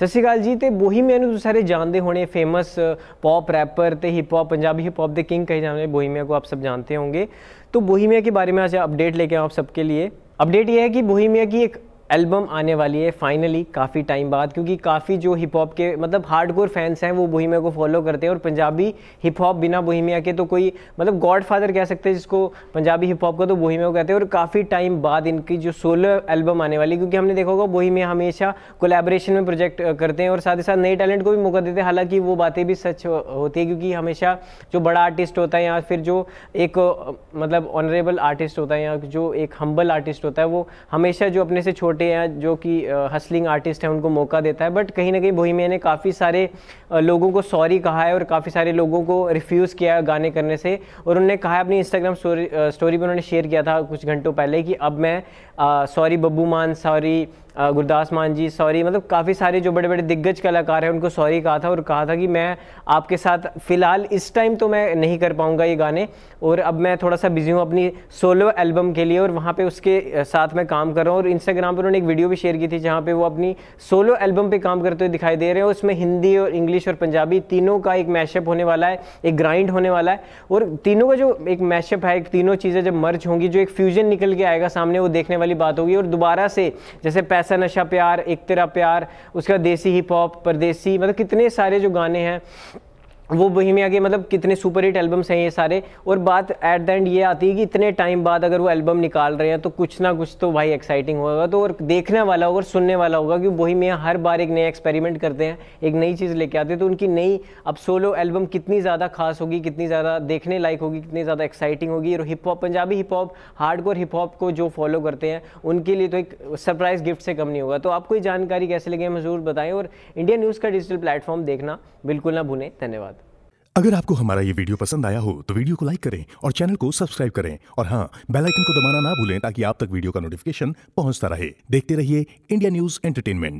सत श्रीकाल जी तो ਤੇ ਬੋਹੀਮੀਅਨ ਨੂੰ ਤੁਸੀਂ ਸਾਰੇ ਜਾਣਦੇ ਹੋਣੇ ਫੇਮਸ ਪੌਪ ਰੈਪਰ ਤੇ पंजाबी हिप हॉप के किंग कहे जाने बोहिमिया को आप सब जानते होंगे तो बोहिमिया के बारे में आज अपडेट लेके आऊँ आप सबके लिए अपडेट ये है कि बोहिमिया की एक एल्बम आने वाली है फाइनली काफ़ी टाइम बाद क्योंकि काफ़ी जो हिप हॉप के मतलब हार्डकोर फैंस हैं वो बोहिमिया को फॉलो करते हैं और पंजाबी हिप हॉप बिना बोहिमिया के तो कोई मतलब गॉड फादर कह सकते हैं जिसको पंजाबी हिप हॉप का तो बोहिमिया को कहते हैं और काफ़ी टाइम बाद इनकी जो सोलो एल्बम आने वाली क्योंकि हमने देखा होगा बोहिमिया हमेशा कोलेबोरेशन में प्रोजेक्ट करते हैं और साथ ही साथ नए टैलेंट को भी मौका देते हैं हालांकि वो बातें भी सच होती है क्योंकि हमेशा जो बड़ा आर्टिस्ट होता है या फिर जो एक मतलब ऑनरेबल आर्टिस्ट होता है या जो एक हम्बल आर्टिस्ट होता है वो हमेशा जो अपने से छोटे छोटे या जो कि हसलिंग आर्टिस्ट हैं उनको मौका देता है बट कहीं ना कहीं बोहिमिया ने काफ़ी सारे लोगों को सॉरी कहा है और काफ़ी सारे लोगों को रिफ्यूज़ किया है गाने करने से और उन्होंने कहा है अपनी इंस्टाग्राम स्टोरी पर उन्होंने शेयर किया था कुछ घंटों पहले कि अब मैं सॉरी बब्बू मान सॉरी गुरदास मान जी सॉरी मतलब काफ़ी सारे जो बड़े बड़े दिग्गज कलाकार हैं उनको सॉरी कहा था और कहा था कि मैं आपके साथ फ़िलहाल इस टाइम तो मैं नहीं कर पाऊँगा ये गाने और अब मैं थोड़ा सा बिजी हूँ अपनी सोलो एल्बम के लिए और वहाँ पर उसके साथ मैं काम कर रहा हूँ और इंस्टाग्राम पर उन्होंने एक वीडियो भी शेयर की थी जहाँ पर वो अपनी सोलो एल्बम पर काम करते हुए दिखाई दे रहे हैं उसमें हिंदी और इंग्लिश और पंजाबी तीनों का एक मैशअप होने वाला है एक ग्राइंड होने वाला है और तीनों का जो एक मैशअप है तीनों चीज़ें जब मर्ज होंगी जो एक फ्यूजन निकल के आएगा सामने वो देखने वाली बात होगी और दोबारा से जैसे ऐसा नशा प्यार एक तेरा प्यार उसका देसी हिप हॉप परदेसी मतलब कितने सारे जो गाने हैं वो में के मतलब कितने सुपर हिट एल्बम्स हैं ये सारे और बात एट द एंड ये आती है कि इतने टाइम बाद अगर वो एल्बम निकाल रहे हैं तो कुछ ना कुछ तो भाई एक्साइटिंग होगा तो और देखने वाला होगा और सुनने वाला होगा कि में हर बार एक नया एक्सपेरिमेंट करते हैं एक नई चीज़ लेके आते हैं तो उनकी नई अब सोलो एल्बम कितनी ज़्यादा खास होगी कितनी ज़्यादा देखने लायक होगी कितनी ज़्यादा एक्साइटिंग होगी और hip hop Punjabi hip hop hard core hip hop को जो फॉलो करते हैं उनके लिए तो एक सरप्राइज़ गिफ्ट से कम नहीं होगा तो आपको ये जानकारी कैसे लगे हम जरूर बताएं और इंडिया न्यूज़ का डिजिटल प्लेटफॉर्म देखना बिल्कुल ना भूलें धन्यवाद अगर आपको हमारा ये वीडियो पसंद आया हो तो वीडियो को लाइक करें और चैनल को सब्सक्राइब करें और हाँ बेल आइकन को दबाना ना भूलें ताकि आप तक वीडियो का नोटिफिकेशन पहुंचता रहे देखते रहिए इंडिया न्यूज एंटरटेनमेंट